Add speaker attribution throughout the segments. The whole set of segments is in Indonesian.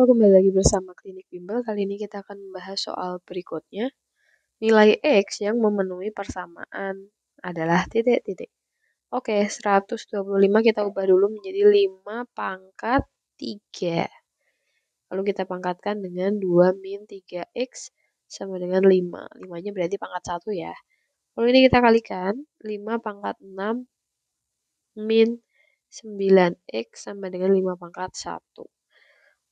Speaker 1: halo kembali lagi bersama Klinik Bimbel. Kali ini kita akan membahas soal berikutnya. Nilai X yang memenuhi persamaan adalah titik-titik. Oke, 125 kita ubah dulu menjadi 5 pangkat 3. Lalu kita pangkatkan dengan 2 min 3X sama dengan 5. 5-nya berarti pangkat 1 ya. Lalu ini kita kalikan 5 pangkat 6 min 9X sama dengan 5 pangkat 1.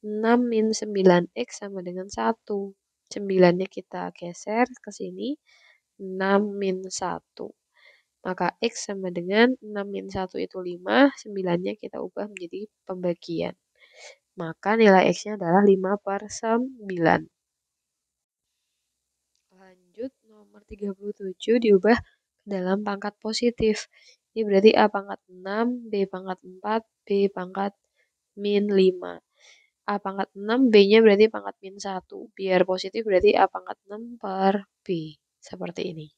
Speaker 1: 6 min 9X sama dengan 1. 9-nya kita geser ke sini. 6 min 1. Maka X sama dengan 6 min 1 itu 5. 9-nya kita ubah menjadi pembagian. Maka nilai X-nya adalah 5 per 9. Lanjut, nomor 37 diubah ke dalam pangkat positif. Ini berarti A pangkat 6, B pangkat 4, B pangkat min 5. A pangkat 6, B-nya berarti pangkat min 1. Biar positif berarti A pangkat 6 per B. Seperti ini.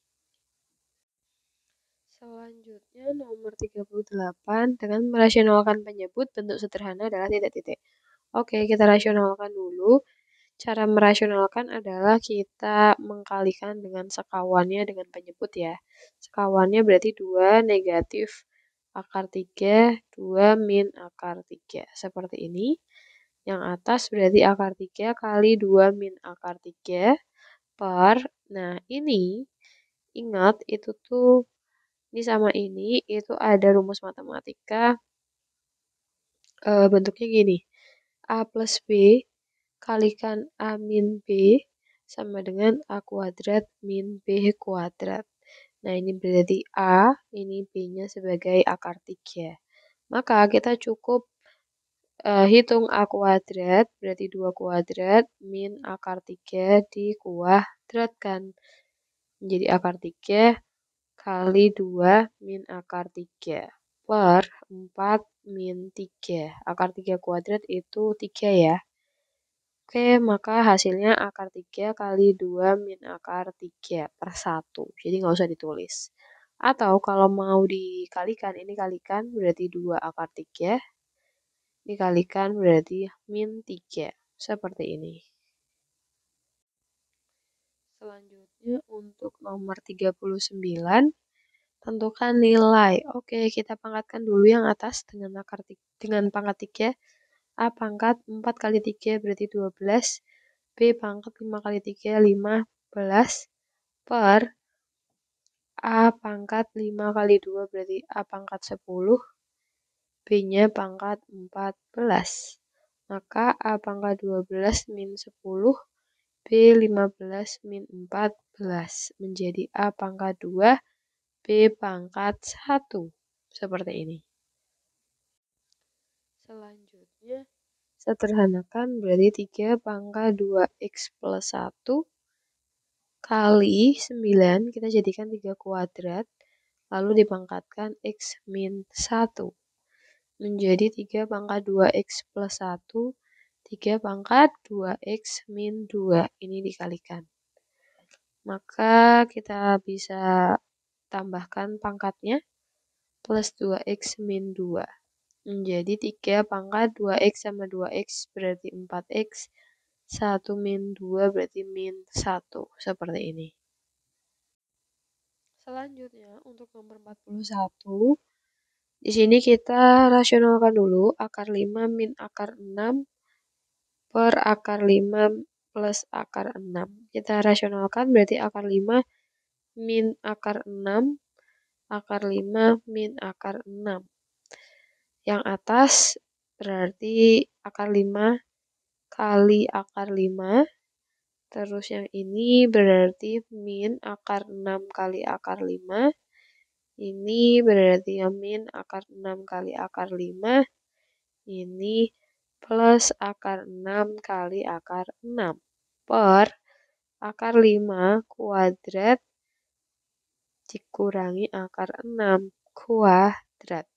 Speaker 1: Selanjutnya nomor 38 dengan merasionalkan penyebut bentuk sederhana adalah titik-titik. Oke, kita rasionalkan dulu. Cara merasionalkan adalah kita mengkalikan dengan sekawannya dengan penyebut ya. Sekawannya berarti 2 negatif akar 3, 2 min akar 3. Seperti ini yang atas berarti akar 3 kali 2 min akar 3 per, nah ini ingat itu tuh ini sama ini itu ada rumus matematika e, bentuknya gini A plus B kalikan A min B sama dengan A kuadrat min B kuadrat. Nah, ini berarti A, ini B-nya sebagai akar 3. Maka kita cukup Uh, hitung A kuadrat, berarti 2 kuadrat, min akar 3 dikuadratkan. Jadi akar 3 kali 2 min akar 3 per 4 min 3. Akar 3 kuadrat itu 3 ya. Oke, maka hasilnya akar 3 kali 2 min akar 3 per 1. Jadi nggak usah ditulis. Atau kalau mau dikalikan, ini kalikan berarti 2 akar 3 dikalikan berarti min 3 seperti ini. Selanjutnya untuk nomor 39 tentukan nilai. Oke, kita pangkatkan dulu yang atas dengan akar dengan pangkat 3. A pangkat 4 kali 3 berarti 12. B pangkat 5 kali 3 15 per A pangkat 5 kali 2 berarti A pangkat 10 B-nya pangkat 14. Maka A pangkat 12 min 10 B15 min 14 menjadi A pangkat 2, B pangkat 1. Seperti ini. Selanjutnya, sederhanakan berarti 3 pangkat 2X plus 1 kali 9 kita jadikan 3 kuadrat, lalu dipangkatkan X min 1 menjadi 3 pangkat 2x plus 1, 3 pangkat 2x min 2. Ini dikalikan. Maka kita bisa tambahkan pangkatnya plus 2x min 2 menjadi 3 pangkat 2x sama 2x berarti 4x 1 min 2 berarti min 1 seperti ini selanjutnya untuk nomor 41 di sini kita rasionalkan dulu akar 5 min akar 6 per akar 5 plus akar 6. Kita rasionalkan berarti akar 5 min akar 6 akar 5 min akar 6. Yang atas berarti akar 5 kali akar 5. Terus yang ini berarti min akar 6 kali akar 5 ini berarti min akar 6 kali akar 5. Ini plus akar 6 kali akar 6 per akar 5 kuadrat dikurangi akar 6 kuadrat.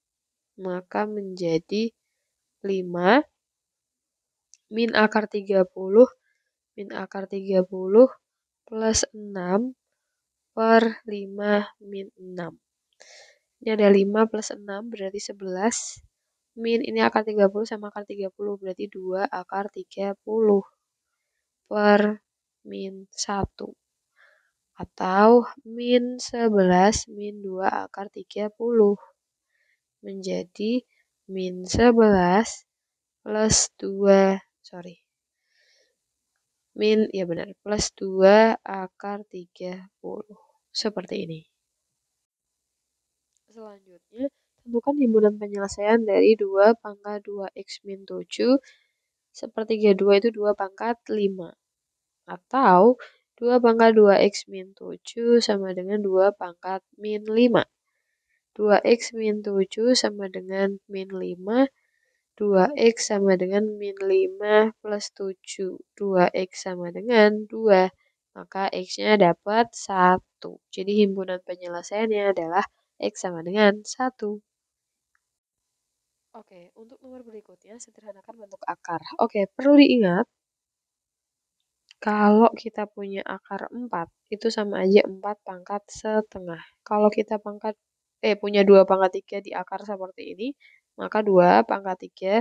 Speaker 1: Maka menjadi 5 min akar 30 min akar 30 plus 6 per 5 min 6. Ini ada 5 plus 6 berarti 11. Min ini akar 30 sama akar 30 berarti 2 akar 30 per min 1 atau min 11 min 2 akar 30 menjadi min 11 plus 2 sorry min ya benar plus 2 akar 30 seperti ini Selanjutnya, tentukan himpunan penyelesaian dari 2 pangkat 2x min 7 g 2 itu 2 pangkat 5. Atau 2 pangkat 2x min 7 sama dengan 2 pangkat min 5. 2x min 7 sama dengan min 5. 2x sama dengan min 5 plus 7. 2x sama dengan 2. Maka x-nya dapat 1. Jadi himpunan penyelesaiannya adalah X sama dengan 1. Oke, untuk nomor berikutnya, sederhanakan bentuk akar. Oke, perlu diingat, kalau kita punya akar 4, itu sama aja 4 pangkat setengah. Kalau kita pangkat eh punya 2 pangkat 3 di akar seperti ini, maka 2 pangkat 3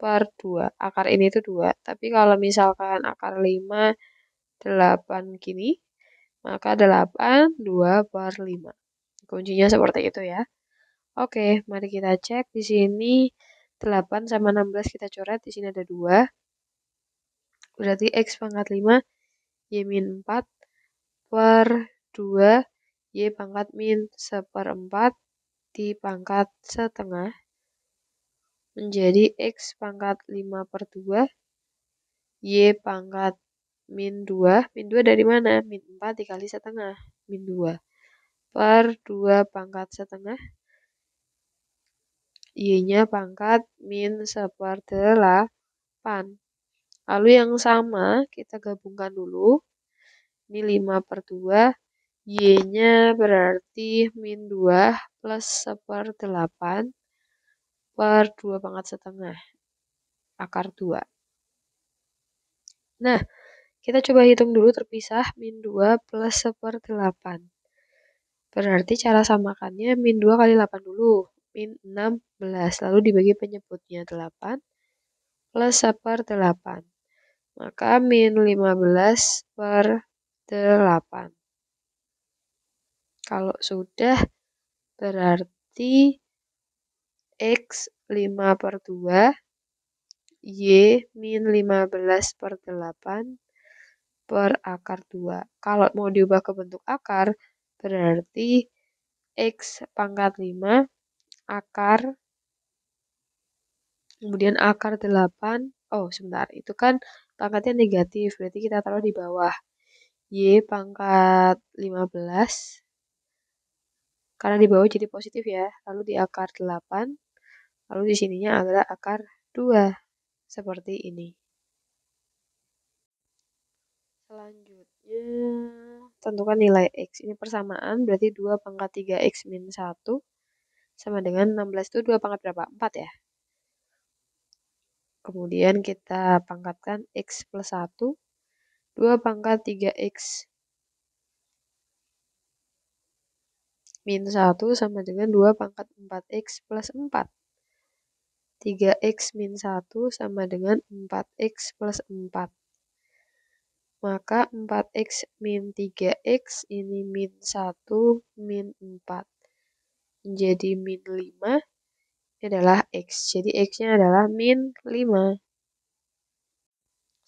Speaker 1: per 2. Akar ini itu 2. Tapi kalau misalkan akar 5, 8 gini, maka 8, 2 per 5. Kuncinya seperti itu ya. Oke, mari kita cek di sini 8 sama 16 kita coret, di sini ada 2. Berarti X pangkat 5, Y min 4 per 2, Y pangkat min di dipangkat setengah menjadi X pangkat 5 per 2, Y pangkat min 2. Min 2 dari mana? Min 4 dikali setengah. Min 2 per 2 pangkat setengah. Y-nya pangkat min seper 8. Lalu yang sama kita gabungkan dulu. Ini 5 per 2. Y-nya berarti min 2 plus seper 8 per 2 pangkat setengah. Akar 2. Nah, kita coba hitung dulu terpisah min 2 plus seper 8. Berarti cara samakannya min 2 kali 8 dulu. Min 16. Lalu dibagi penyebutnya 8 plus 1 per 8. Maka min 15 per 8. Kalau sudah berarti X 5 per 2 Y min 15 per 8 per akar 2. Kalau mau diubah ke bentuk akar, Berarti X pangkat 5 akar kemudian akar 8 oh sebentar itu kan pangkatnya negatif berarti kita taruh di bawah Y pangkat 15 karena di bawah jadi positif ya lalu di akar 8 lalu di sininya adalah akar 2 seperti ini selanjutnya tentukan nilai X. Ini persamaan, berarti 2 pangkat 3X min 1 sama dengan 16 itu 2 pangkat berapa? 4 ya. Kemudian kita pangkatkan X plus 1, 2 pangkat 3X min 1 sama dengan 2 pangkat 4x plus 4. 3x min 1 sama dengan 4x plus 4. Maka 4x min 3x ini min 1 min 4 menjadi min 5 adalah x. Jadi x-nya adalah min 5.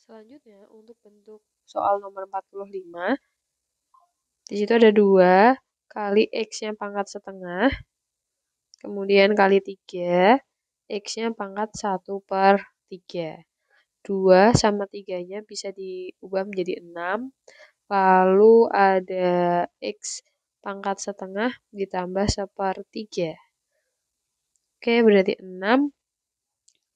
Speaker 1: Selanjutnya untuk bentuk soal nomor 45, di situ ada 2 kali x-nya pangkat setengah, kemudian kali 3, x-nya pangkat 1 per 3. 2 sama 3-nya bisa diubah menjadi 6. Lalu ada X pangkat setengah ditambah sepertiga. Oke, berarti 6.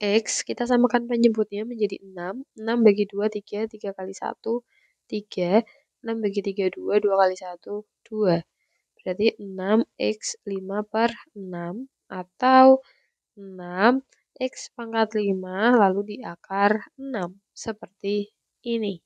Speaker 1: X, kita samakan penyebutnya menjadi 6. 6 bagi 2, 3. 3 kali 1, 3. 6 bagi 3, 2. 2 kali 1, 2. Berarti 6X 5 per 6 atau 6 X pangkat 5 lalu diakar 6 seperti ini.